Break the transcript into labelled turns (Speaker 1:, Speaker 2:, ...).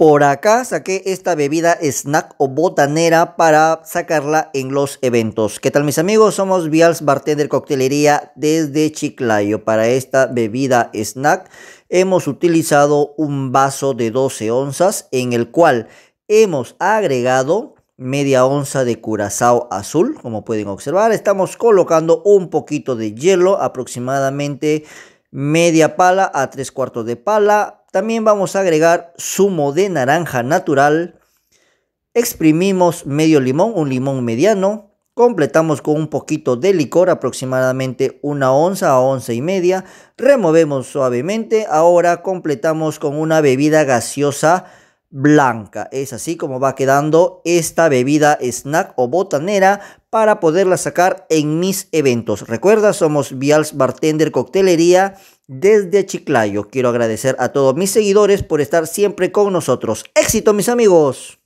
Speaker 1: Por acá saqué esta bebida snack o botanera para sacarla en los eventos. ¿Qué tal mis amigos? Somos Vials Bartender Coctelería desde Chiclayo. Para esta bebida snack hemos utilizado un vaso de 12 onzas en el cual hemos agregado media onza de curazao azul. Como pueden observar, estamos colocando un poquito de hielo, aproximadamente media pala a tres cuartos de pala también vamos a agregar zumo de naranja natural. Exprimimos medio limón, un limón mediano. Completamos con un poquito de licor, aproximadamente una onza a once y media. Removemos suavemente. Ahora completamos con una bebida gaseosa blanca. Es así como va quedando esta bebida snack o botanera para poderla sacar en mis eventos. Recuerda, somos Vials Bartender Coctelería desde Chiclayo. Quiero agradecer a todos mis seguidores por estar siempre con nosotros. Éxito, mis amigos.